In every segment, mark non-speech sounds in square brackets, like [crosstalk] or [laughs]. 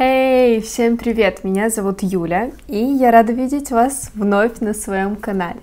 Эй, hey, всем привет! Меня зовут Юля, и я рада видеть вас вновь на своем канале.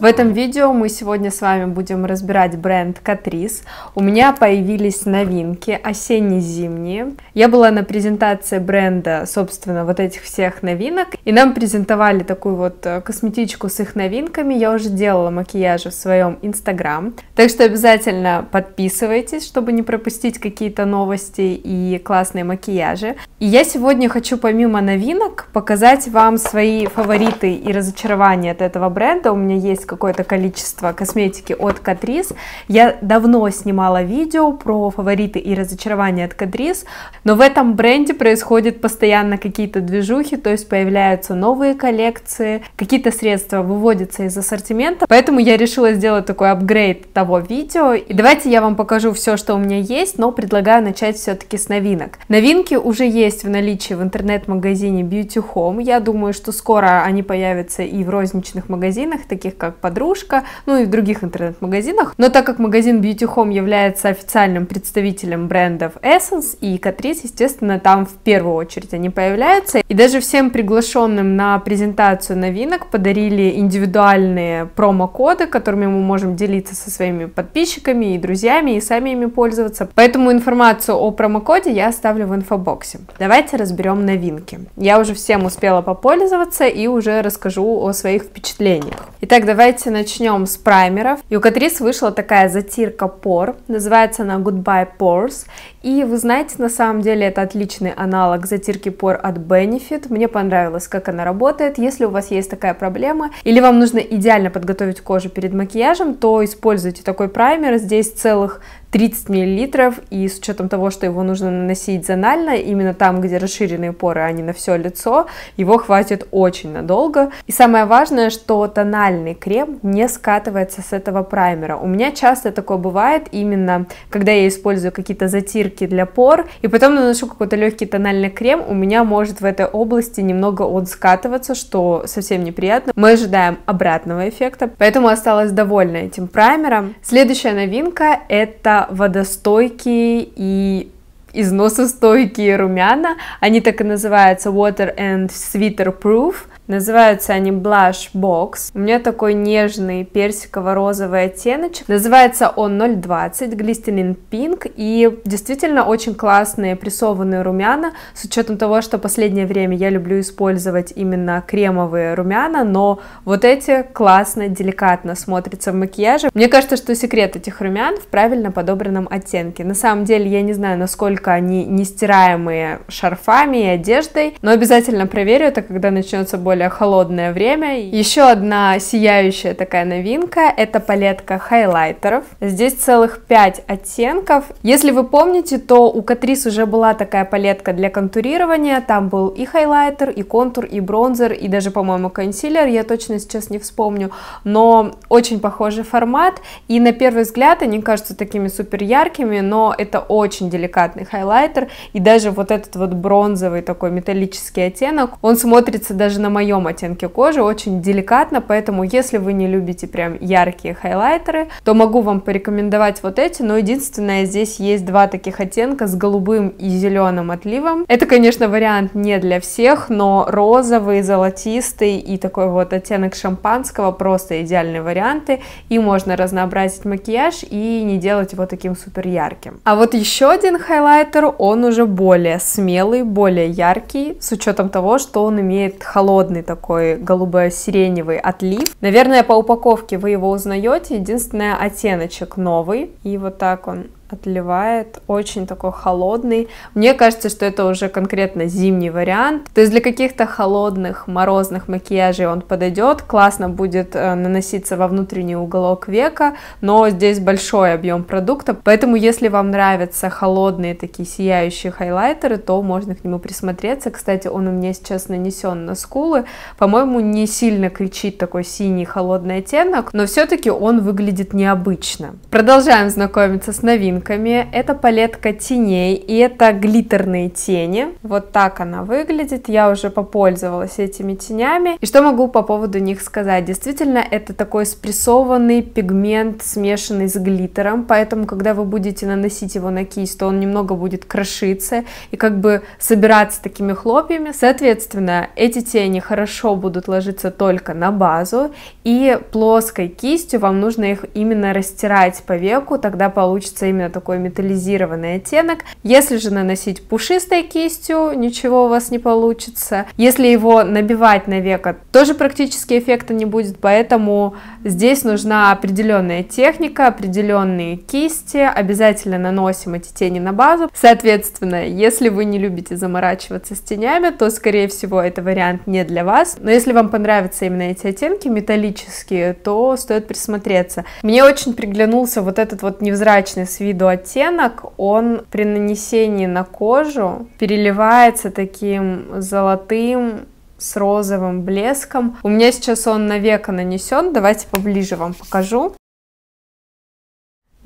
В этом видео мы сегодня с вами будем разбирать бренд Catrice. У меня появились новинки осенне-зимние. Я была на презентации бренда, собственно, вот этих всех новинок. И нам презентовали такую вот э, косметичку с их новинками. Я уже делала макияжи в своем инстаграм. Так что обязательно подписывайтесь, чтобы не пропустить какие-то новости и классные макияжи. И я сегодня хочу помимо новинок показать вам свои фавориты и разочарования от этого бренда. У меня есть какое-то количество косметики от Catrice. Я давно снимала видео про фавориты и разочарования от Catrice, но в этом бренде происходят постоянно какие-то движухи, то есть появляются новые коллекции, какие-то средства выводятся из ассортимента, поэтому я решила сделать такой апгрейд того видео. И давайте я вам покажу все, что у меня есть, но предлагаю начать все-таки с новинок. Новинки уже есть в наличии в интернет-магазине Beauty Home. Я думаю, что скоро они появятся и в розничных магазинах, таких как подружка, ну и в других интернет-магазинах. Но так как магазин Beauty Home является официальным представителем брендов Essence и Catrice, естественно, там в первую очередь они появляются. И даже всем приглашенным на презентацию новинок подарили индивидуальные промокоды, которыми мы можем делиться со своими подписчиками и друзьями, и сами ими пользоваться. Поэтому информацию о промокоде я оставлю в инфобоксе. Давайте разберем новинки. Я уже всем успела попользоваться и уже расскажу о своих впечатлениях. Итак, давайте Давайте начнем с праймеров. И у Катрис вышла такая затирка пор, называется она Goodbye Pores. И вы знаете, на самом деле это отличный аналог затирки пор от Benefit. Мне понравилось, как она работает. Если у вас есть такая проблема, или вам нужно идеально подготовить кожу перед макияжем, то используйте такой праймер. Здесь целых 30 мл, и с учетом того, что его нужно наносить зонально, именно там, где расширенные поры, а не на все лицо, его хватит очень надолго. И самое важное, что тональный крем не скатывается с этого праймера. У меня часто такое бывает именно, когда я использую какие-то затирки для пор, и потом наношу какой-то легкий тональный крем, у меня может в этой области немного он скатываться, что совсем неприятно. Мы ожидаем обратного эффекта, поэтому осталась довольна этим праймером. Следующая новинка это водостойкие и износостойкие румяна. Они так и называются Water and Sweater Proof. Называются они Blush Box. У меня такой нежный персиково-розовый оттеночек. Называется он 020 Glistening Pink. И действительно очень классные прессованные румяна. С учетом того, что последнее время я люблю использовать именно кремовые румяна. Но вот эти классно, деликатно смотрятся в макияже. Мне кажется, что секрет этих румян в правильно подобранном оттенке. На самом деле я не знаю, насколько они нестираемые шарфами и одеждой. Но обязательно проверю это, когда начнется более более холодное время. Еще одна сияющая такая новинка — это палетка хайлайтеров. Здесь целых 5 оттенков. Если вы помните, то у Катрис уже была такая палетка для контурирования. Там был и хайлайтер, и контур, и бронзер, и даже, по-моему, консилер. Я точно сейчас не вспомню, но очень похожий формат. И на первый взгляд они кажутся такими супер яркими, но это очень деликатный хайлайтер. И даже вот этот вот бронзовый такой металлический оттенок, он смотрится даже на моем моем оттенке кожи, очень деликатно, поэтому если вы не любите прям яркие хайлайтеры, то могу вам порекомендовать вот эти, но единственное, здесь есть два таких оттенка с голубым и зеленым отливом. Это, конечно, вариант не для всех, но розовый, золотистый и такой вот оттенок шампанского просто идеальные варианты, и можно разнообразить макияж и не делать его таким супер ярким. А вот еще один хайлайтер, он уже более смелый, более яркий, с учетом того, что он имеет холодный странный такой голубо-сиреневый отлив. Наверное, по упаковке вы его узнаете. Единственное, оттеночек новый. И вот так он отливает, очень такой холодный. Мне кажется, что это уже конкретно зимний вариант. То есть для каких-то холодных, морозных макияжей он подойдет, классно будет э, наноситься во внутренний уголок века, но здесь большой объем продукта, поэтому если вам нравятся холодные такие сияющие хайлайтеры, то можно к нему присмотреться. Кстати, он у меня сейчас нанесен на скулы, по-моему, не сильно кричит такой синий холодный оттенок, но все-таки он выглядит необычно. Продолжаем знакомиться с новинками новинками. Это палетка теней, и это глиттерные тени. Вот так она выглядит. Я уже попользовалась этими тенями. И что могу по поводу них сказать? Действительно, это такой спрессованный пигмент, смешанный с глиттером, поэтому, когда вы будете наносить его на кисть, то он немного будет крошиться и как бы собираться такими хлопьями. Соответственно, эти тени хорошо будут ложиться только на базу, и плоской кистью вам нужно их именно растирать по веку, тогда получится именно нее такой металлизированный оттенок. Если же наносить пушистой кистью, ничего у вас не получится. Если его набивать на века, тоже практически эффекта не будет, поэтому здесь нужна определенная техника, определенные кисти, обязательно наносим эти тени на базу. Соответственно, если вы не любите заморачиваться с тенями, то, скорее всего, это вариант не для вас. Но если вам понравятся именно эти оттенки металлические, то стоит присмотреться. Мне очень приглянулся вот этот вот невзрачный с виду виду оттенок, он при нанесении на кожу переливается таким золотым с розовым блеском. У меня сейчас он навека нанесен, давайте поближе вам покажу.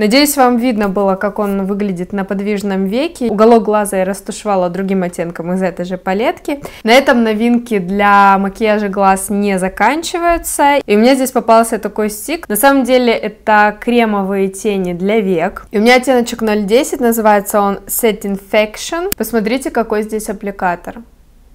Надеюсь, вам видно было, как он выглядит на подвижном веке. Уголок глаза я растушевала другим оттенком из этой же палетки. На этом новинки для макияжа глаз не заканчиваются. И у меня здесь попался такой стик. На самом деле это кремовые тени для век. И у меня оттеночек 010, называется он Set Infection. Посмотрите, какой здесь аппликатор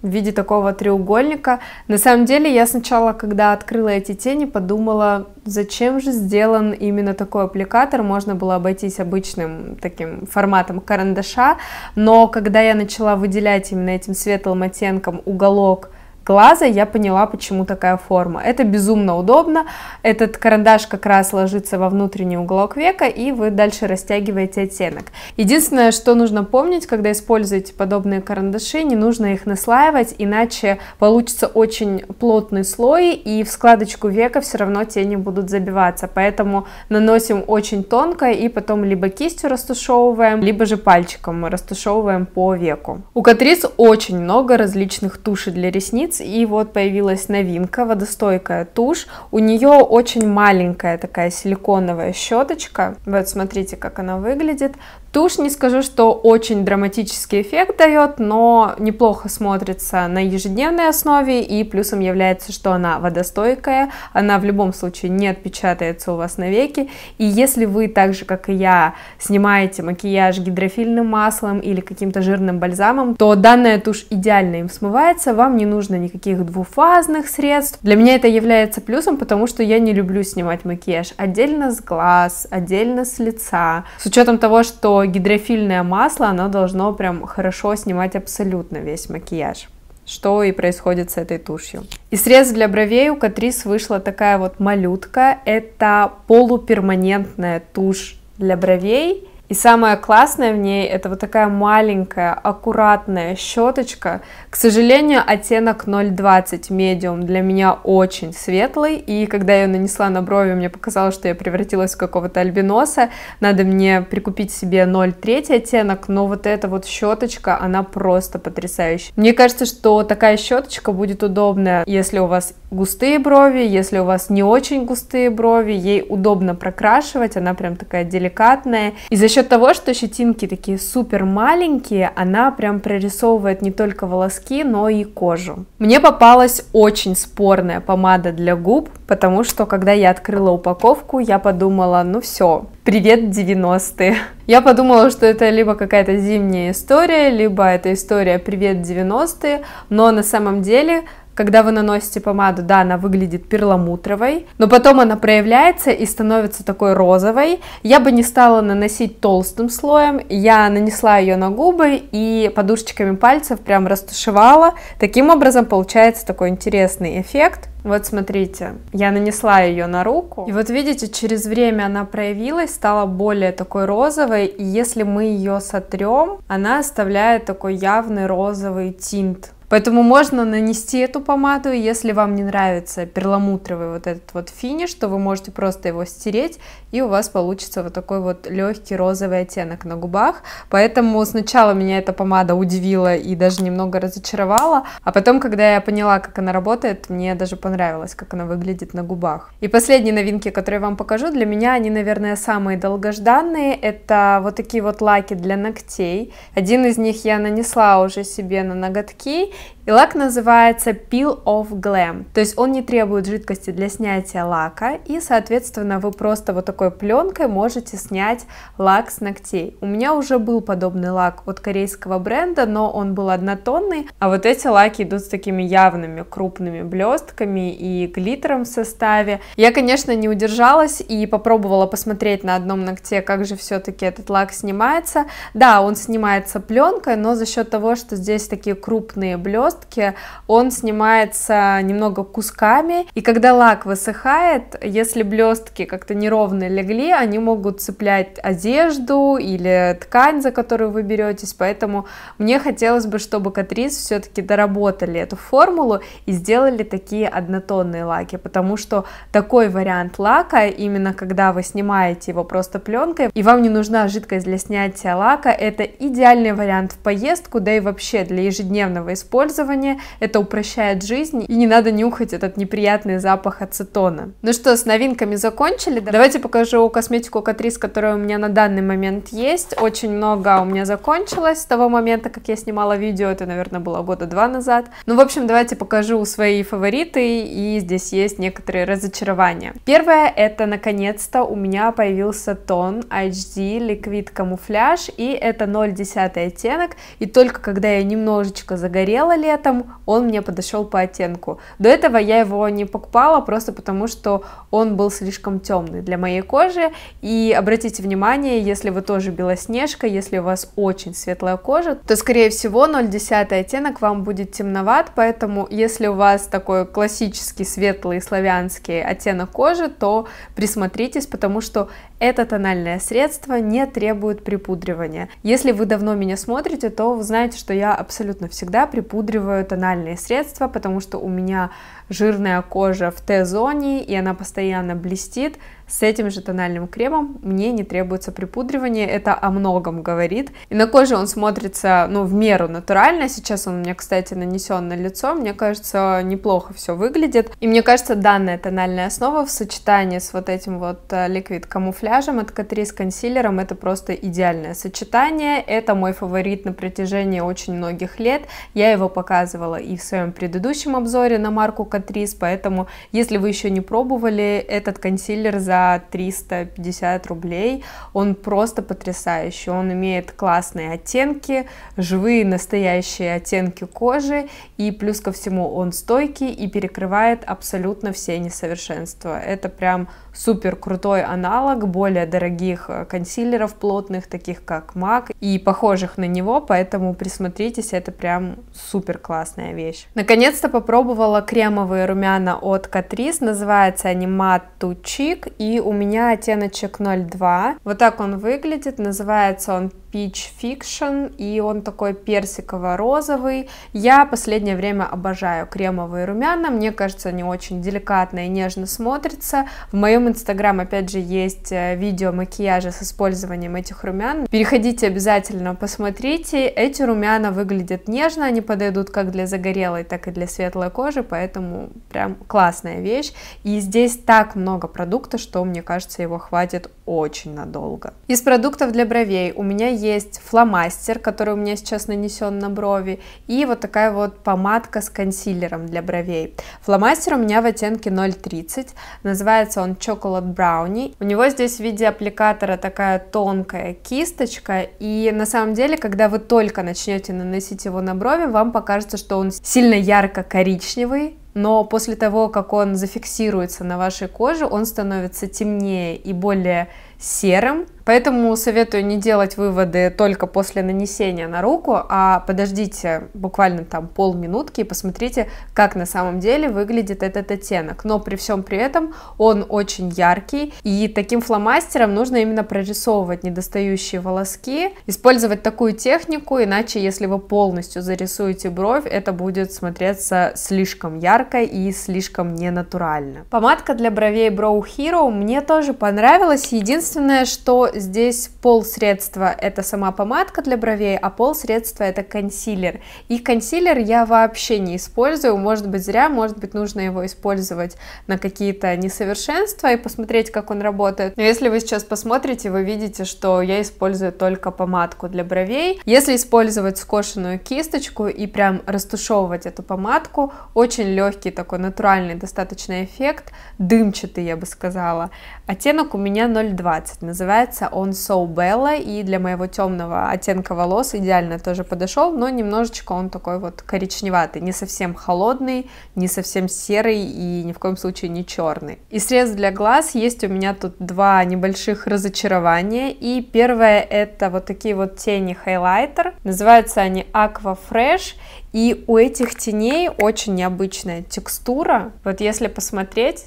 в виде такого треугольника. На самом деле я сначала, когда открыла эти тени, подумала, зачем же сделан именно такой аппликатор, можно было обойтись обычным таким форматом карандаша, но когда я начала выделять именно этим светлым оттенком уголок глаза, я поняла, почему такая форма. Это безумно удобно, этот карандаш как раз ложится во внутренний уголок века, и вы дальше растягиваете оттенок. Единственное, что нужно помнить, когда используете подобные карандаши, не нужно их наслаивать, иначе получится очень плотный слой, и в складочку века все равно тени будут забиваться, поэтому наносим очень тонко, и потом либо кистью растушевываем, либо же пальчиком растушевываем по веку. У Катрис очень много различных тушей для ресниц, ножниц, и вот появилась новинка, водостойкая тушь. У нее очень маленькая такая силиконовая щеточка. Вот смотрите, как она выглядит. Тушь, не скажу, что очень драматический эффект дает, но неплохо смотрится на ежедневной основе, и плюсом является, что она водостойкая, она в любом случае не отпечатается у вас навеки, и если вы так же, как и я, снимаете макияж гидрофильным маслом или каким-то жирным бальзамом, то данная тушь идеально им смывается, вам не нужно никаких двухфазных средств. Для меня это является плюсом, потому что я не люблю снимать макияж отдельно с глаз, отдельно с лица. С учетом того, что гидрофильное масло, оно должно прям хорошо снимать абсолютно весь макияж что и происходит с этой тушью. И срез для бровей у Катрис вышла такая вот малютка. Это полуперманентная тушь для бровей и самое классное в ней это вот такая маленькая, аккуратная щеточка. К сожалению, оттенок 0,20 медиум для меня очень светлый, и когда я ее нанесла на брови, мне показалось, что я превратилась в какого-то альбиноса. Надо мне прикупить себе 0,3 оттенок, но вот эта вот щеточка, она просто потрясающая. Мне кажется, что такая щеточка будет удобная, если у вас густые брови, если у вас не очень густые брови, ей удобно прокрашивать, она прям такая деликатная. И за счет счет того, что щетинки такие супер маленькие, она прям прорисовывает не только волоски, но и кожу. Мне попалась очень спорная помада для губ, потому что когда я открыла упаковку, я подумала, ну все, привет 90-е. [laughs] Я подумала, что это либо какая-то зимняя история, либо это история привет 90-е, но на самом деле когда вы наносите помаду, да, она выглядит перламутровой, но потом она проявляется и становится такой розовой. Я бы не стала наносить толстым слоем, я нанесла ее на губы и подушечками пальцев прям растушевала. Таким образом получается такой интересный эффект. Вот смотрите, я нанесла ее на руку, и вот видите, через время она проявилась, стала более такой розовой, и если мы ее сотрем, она оставляет такой явный розовый тинт Поэтому можно нанести эту помаду, если вам не нравится перламутровый вот этот вот финиш, то вы можете просто его стереть, и у вас получится вот такой вот легкий розовый оттенок на губах. Поэтому сначала меня эта помада удивила и даже немного разочаровала, а потом, когда я поняла, как она работает, мне даже понравилось, как она выглядит на губах. И последние новинки, которые я вам покажу, для меня они, наверное, самые долгожданные. Это вот такие вот лаки для ногтей. Один из них я нанесла уже себе на ноготки, и лак называется Peel Off Glam, то есть он не требует жидкости для снятия лака, и, соответственно, вы просто вот такой пленкой можете снять лак с ногтей. У меня уже был подобный лак от корейского бренда, но он был однотонный, а вот эти лаки идут с такими явными крупными блестками и глиттером в составе. Я, конечно, не удержалась и попробовала посмотреть на одном ногте, как же все-таки этот лак снимается. Да, он снимается пленкой, но за счет того, что здесь такие крупные блестки, он снимается немного кусками, и когда лак высыхает, если блестки как-то неровно легли, они могут цеплять одежду или ткань, за которую вы беретесь, поэтому мне хотелось бы, чтобы Катрис все-таки доработали эту формулу и сделали такие однотонные лаки, потому что такой вариант лака, именно когда вы снимаете его просто пленкой, и вам не нужна жидкость для снятия лака, это идеальный вариант в поездку, да и вообще для ежедневного использования использования, это упрощает жизнь, и не надо нюхать этот неприятный запах ацетона. Ну что, с новинками закончили? Давайте покажу косметику Катрис, которая у меня на данный момент есть. Очень много у меня закончилось с того момента, как я снимала видео, это, наверное, было года два назад. Ну, в общем, давайте покажу свои фавориты, и здесь есть некоторые разочарования. Первое, это, наконец-то, у меня появился тон HD Liquid Camouflage, и это 0,10 оттенок, и только когда я немножечко загорела, покупала летом, он мне подошел по оттенку. До этого я его не покупала просто потому, что он был слишком темный для моей кожи. И обратите внимание, если вы тоже белоснежка, если у вас очень светлая кожа, то скорее всего 0,10 оттенок вам будет темноват, поэтому если у вас такой классический светлый славянский оттенок кожи, то присмотритесь, потому что это тональное средство не требует припудривания. Если вы давно меня смотрите, то вы знаете, что я абсолютно всегда припудриваю запудриваю тональные средства, потому что у меня жирная кожа в Т-зоне, и она постоянно блестит. С этим же тональным кремом мне не требуется припудривание, это о многом говорит. И на коже он смотрится, ну, в меру натурально. Сейчас он у меня, кстати, нанесен на лицо. Мне кажется, неплохо все выглядит. И мне кажется, данная тональная основа в сочетании с вот этим вот э, ликвид-камуфляжем от Catrice консилером, это просто идеальное сочетание. Это мой фаворит на протяжении очень многих лет. Я его показывала и в своем предыдущем обзоре на марку актрис, поэтому если вы еще не пробовали этот консилер за 350 рублей, он просто потрясающий, он имеет классные оттенки, живые настоящие оттенки кожи, и плюс ко всему он стойкий и перекрывает абсолютно все несовершенства. Это прям супер крутой аналог более дорогих э, консилеров плотных, таких как MAC и похожих на него, поэтому присмотритесь, это прям супер классная вещь. Наконец-то попробовала кремовый новые румяна от Catrice, называется они Matte to и у меня оттеночек 02, вот так он выглядит, называется он Peach Fiction, и он такой персиково-розовый. Я последнее время обожаю кремовые румяна, мне кажется, они очень деликатно и нежно смотрятся. В моем инстаграм, опять же, есть э, видео макияжа с использованием этих румян. Переходите обязательно, посмотрите. Эти румяна выглядят нежно, они подойдут как для загорелой, так и для светлой кожи, поэтому прям классная вещь. И здесь так много продукта, что, мне кажется, его хватит очень надолго. Из продуктов для бровей у меня есть фломастер, который у меня сейчас нанесен на брови, и вот такая вот помадка с консилером для бровей. Фломастер у меня в оттенке 0.30, называется он Chocolate Brownie. У него здесь в виде аппликатора такая тонкая кисточка, и на самом деле, когда вы только начнете наносить его на брови, вам покажется, что он сильно ярко-коричневый, но после того, как он зафиксируется на вашей коже, он становится темнее и более серым, Поэтому советую не делать выводы только после нанесения на руку, а подождите буквально там полминутки и посмотрите, как на самом деле выглядит этот оттенок. Но при всем при этом он очень яркий, и таким фломастером нужно именно прорисовывать недостающие волоски, использовать такую технику, иначе если вы полностью зарисуете бровь, это будет смотреться слишком ярко и слишком ненатурально. Помадка для бровей Brow Hero мне тоже понравилась, единственное, что здесь пол средства это сама помадка для бровей, а пол средства это консилер. И консилер я вообще не использую, может быть зря, может быть нужно его использовать на какие-то несовершенства и посмотреть, как он работает. Но если вы сейчас посмотрите, вы видите, что я использую только помадку для бровей. Если использовать скошенную кисточку и прям растушевывать эту помадку, очень легкий такой натуральный достаточно эффект, дымчатый я бы сказала. Оттенок у меня 0,20, называется он So Bella, и для моего темного оттенка волос идеально тоже подошел, но немножечко он такой вот коричневатый, не совсем холодный, не совсем серый и ни в коем случае не черный. И средств для глаз есть у меня тут два небольших разочарования, и первое это вот такие вот тени хайлайтер, называются они Aqua Fresh, и у этих теней очень необычная текстура, вот если посмотреть,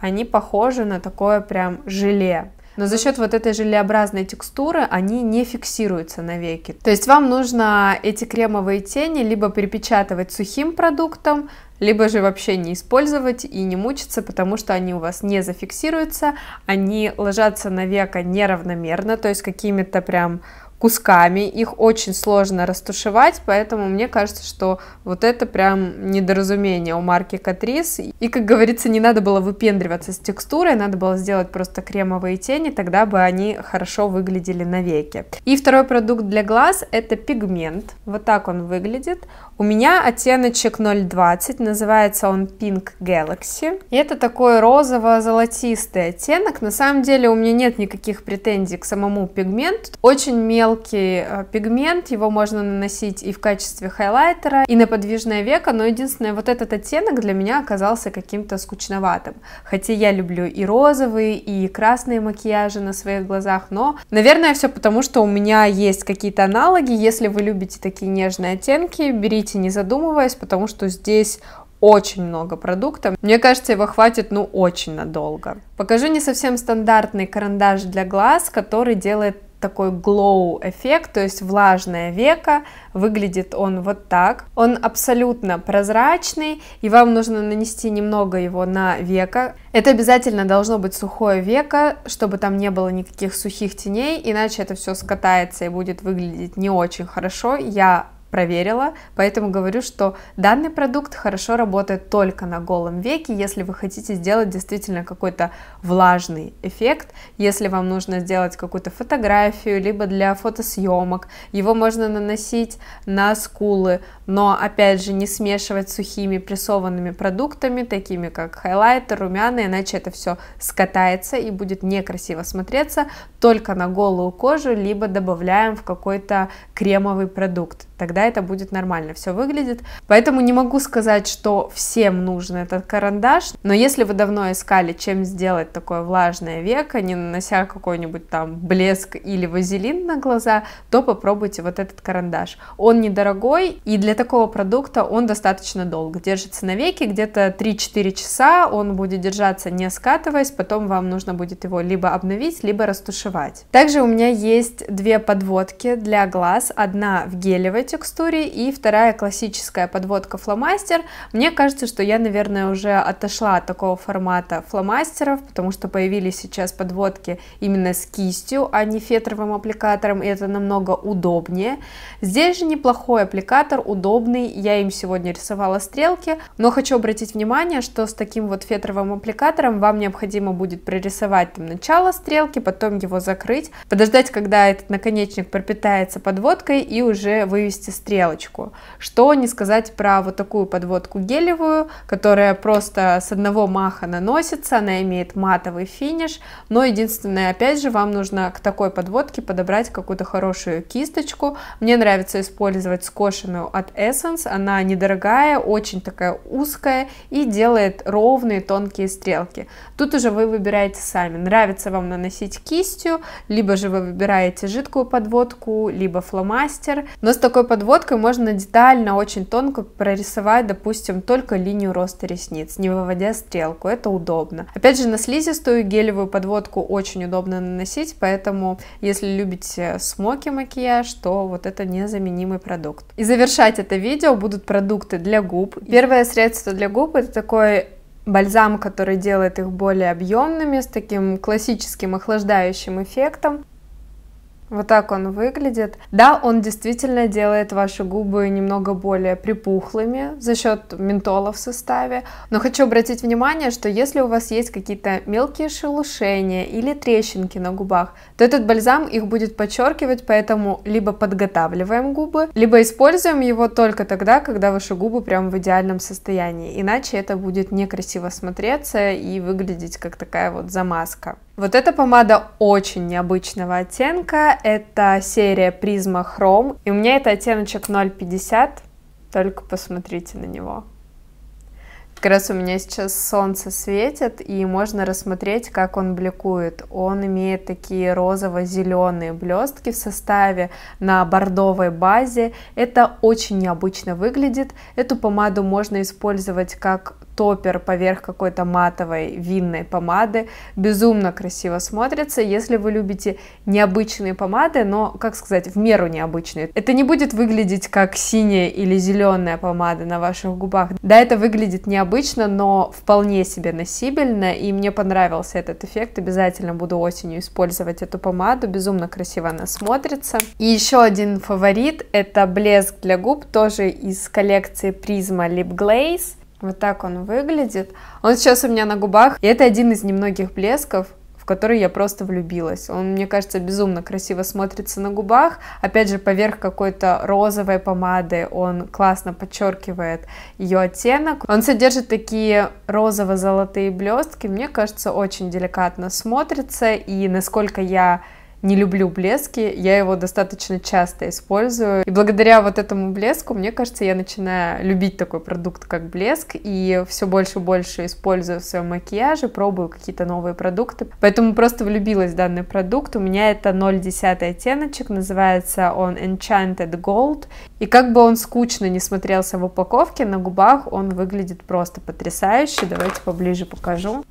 они похожи на такое прям желе. Но за счет вот этой желеобразной текстуры они не фиксируются навеки. То есть вам нужно эти кремовые тени либо перепечатывать сухим продуктом, либо же вообще не использовать и не мучиться, потому что они у вас не зафиксируются, они ложатся на века неравномерно, то есть какими-то прям кусками, их очень сложно растушевать, поэтому мне кажется, что вот это прям недоразумение у марки Катрис. И, как говорится, не надо было выпендриваться с текстурой, надо было сделать просто кремовые тени, тогда бы они хорошо выглядели навеки. И второй продукт для глаз это пигмент. Вот так он выглядит. У меня оттеночек 0,20, называется он Pink Galaxy. И это такой розово-золотистый оттенок. На самом деле у меня нет никаких претензий к самому пигменту. Очень мелкий э, пигмент, его можно наносить и в качестве хайлайтера, и на подвижное веко, но единственное, вот этот оттенок для меня оказался каким-то скучноватым. Хотя я люблю и розовые, и красные макияжи на своих глазах, но, наверное, все потому, что у меня есть какие-то аналоги. Если вы любите такие нежные оттенки, берите берите, не задумываясь, потому что здесь очень много продукта. Мне кажется, его хватит, ну, очень надолго. Покажу не совсем стандартный карандаш для глаз, который делает такой glow эффект, то есть влажное веко, выглядит он вот так. Он абсолютно прозрачный, и вам нужно нанести немного его на веко. Это обязательно должно быть сухое веко, чтобы там не было никаких сухих теней, иначе это все скатается и будет выглядеть не очень хорошо. Я проверила, поэтому говорю, что данный продукт хорошо работает только на голом веке, если вы хотите сделать действительно какой-то влажный эффект, если вам нужно сделать какую-то фотографию, либо для фотосъемок, его можно наносить на скулы, но опять же не смешивать сухими прессованными продуктами, такими как хайлайтер, румяна, иначе это все скатается и будет некрасиво смотреться только на голую кожу, либо добавляем в какой-то кремовый продукт, тогда это будет нормально все выглядит. Поэтому не могу сказать, что всем нужен этот карандаш, но если вы давно искали, чем сделать такое влажное веко, не нанося какой-нибудь там блеск или вазелин на глаза, то попробуйте вот этот карандаш. Он недорогой, и для такого продукта он достаточно долго держится на веке, где-то 3-4 часа он будет держаться не скатываясь, потом вам нужно будет его либо обновить, либо растушевать. Также у меня есть две подводки для глаз, одна в гелевой текстуре, историй. И вторая классическая подводка фломастер. Мне кажется, что я, наверное, уже отошла от такого формата фломастеров, потому что появились сейчас подводки именно с кистью, а не фетровым аппликатором, и это намного удобнее. Здесь же неплохой аппликатор, удобный, я им сегодня рисовала стрелки, но хочу обратить внимание, что с таким вот фетровым аппликатором вам необходимо будет прорисовать там начало стрелки, потом его закрыть, подождать, когда этот наконечник пропитается подводкой и уже вывести стрелочку. Что не сказать про вот такую подводку гелевую, которая просто с одного маха наносится, она имеет матовый финиш, но единственное, опять же, вам нужно к такой подводке подобрать какую-то хорошую кисточку. Мне нравится использовать скошенную от Essence, она недорогая, очень такая узкая и делает ровные тонкие стрелки. Тут уже вы выбираете сами, нравится вам наносить кистью, либо же вы выбираете жидкую подводку, либо фломастер, но с такой подводкой подводкой можно детально, очень тонко прорисовать, допустим, только линию роста ресниц, не выводя стрелку. Это удобно. Опять же, на слизистую гелевую подводку очень удобно наносить, поэтому, если любите смоки макияж, то вот это незаменимый продукт. И завершать это видео будут продукты для губ. Первое средство для губ это такой бальзам, который делает их более объемными, с таким классическим охлаждающим эффектом. Вот так он выглядит. Да, он действительно делает ваши губы немного более припухлыми за счет ментола в составе. Но хочу обратить внимание, что если у вас есть какие-то мелкие шелушения или трещинки на губах, то этот бальзам их будет подчеркивать, поэтому либо подготавливаем губы, либо используем его только тогда, когда ваши губы прям в идеальном состоянии. Иначе это будет некрасиво смотреться и выглядеть как такая вот замазка. Вот эта помада очень необычного оттенка. Это серия Prisma Chrome. И у меня это оттеночек 0,50. Только посмотрите на него. Как раз у меня сейчас солнце светит, и можно рассмотреть, как он бликует. Он имеет такие розово-зеленые блестки в составе на бордовой базе. Это очень необычно выглядит. Эту помаду можно использовать как топер поверх какой-то матовой винной помады. Безумно красиво смотрится, если вы любите необычные помады, но, как сказать, в меру необычные. Это не будет выглядеть как синяя или зеленая помада на ваших губах. Да, это выглядит необычно, но вполне себе носибельно, и мне понравился этот эффект. Обязательно буду осенью использовать эту помаду, безумно красиво она смотрится. И еще один фаворит — это блеск для губ, тоже из коллекции Prisma Lip Glaze. Вот так он выглядит. Он сейчас у меня на губах. И это один из немногих блесков, в который я просто влюбилась. Он, мне кажется, безумно красиво смотрится на губах. Опять же, поверх какой-то розовой помады он классно подчеркивает ее оттенок. Он содержит такие розово-золотые блестки. Мне кажется, очень деликатно смотрится. И насколько я не люблю блески, я его достаточно часто использую. И благодаря вот этому блеску, мне кажется, я начинаю любить такой продукт, как блеск, и все больше и больше использую в своем макияже, пробую какие-то новые продукты. Поэтому просто влюбилась в данный продукт. У меня это 0,10 оттеночек, называется он Enchanted Gold. И как бы он скучно не смотрелся в упаковке, на губах он выглядит просто потрясающе. Давайте поближе покажу.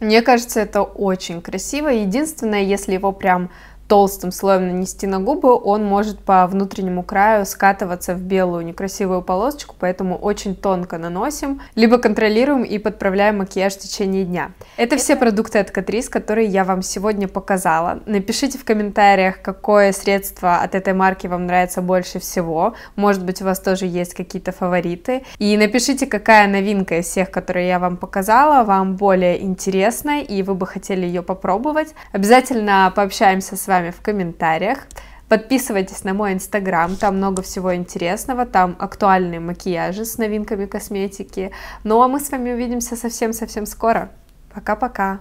Мне кажется, это очень красиво. Единственное, если его прям толстым слоем нанести на губы, он может по внутреннему краю скатываться в белую некрасивую полосочку, поэтому очень тонко наносим, либо контролируем и подправляем макияж в течение дня. Это все продукты от Catrice, которые я вам сегодня показала. Напишите в комментариях, какое средство от этой марки вам нравится больше всего. Может быть, у вас тоже есть какие-то фавориты. И напишите, какая новинка из всех, которые я вам показала, вам более интересна, и вы бы хотели ее попробовать. Обязательно пообщаемся с вами вами в комментариях. Подписывайтесь на мой инстаграм, там много всего интересного, там актуальные макияжи с новинками косметики. Ну а мы с вами увидимся совсем-совсем скоро. Пока-пока!